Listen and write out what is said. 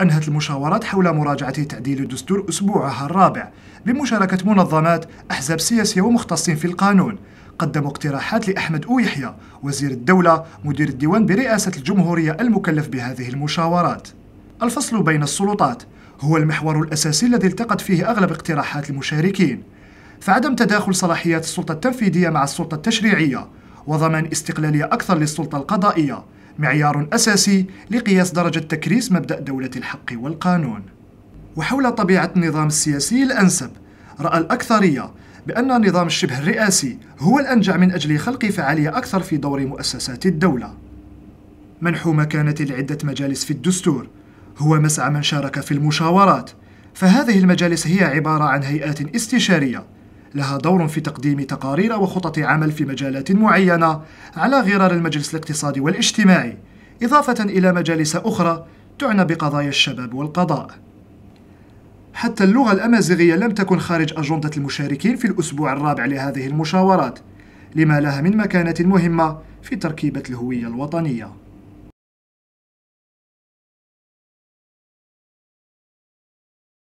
أنهت المشاورات حول مراجعة تعديل الدستور أسبوعها الرابع بمشاركة منظمات أحزاب سياسية ومختصين في القانون قدموا اقتراحات لأحمد أو يحيى وزير الدولة مدير الديوان برئاسة الجمهورية المكلف بهذه المشاورات الفصل بين السلطات هو المحور الأساسي الذي التقت فيه أغلب اقتراحات المشاركين فعدم تداخل صلاحيات السلطة التنفيذية مع السلطة التشريعية وضمان استقلالية أكثر للسلطة القضائية معيار أساسي لقياس درجة تكريس مبدأ دولة الحق والقانون وحول طبيعة النظام السياسي الأنسب رأى الأكثرية بأن النظام الشبه الرئاسي هو الأنجع من أجل خلق فعالية أكثر في دور مؤسسات الدولة منح مكانة لعدة مجالس في الدستور هو مسعى من شارك في المشاورات فهذه المجالس هي عبارة عن هيئات استشارية لها دور في تقديم تقارير وخطط عمل في مجالات معينة على غرار المجلس الاقتصادي والاجتماعي إضافة إلى مجالس أخرى تعنى بقضايا الشباب والقضاء حتى اللغة الأمازيغية لم تكن خارج أجندة المشاركين في الأسبوع الرابع لهذه المشاورات لما لها من مكانة مهمة في تركيبة الهوية الوطنية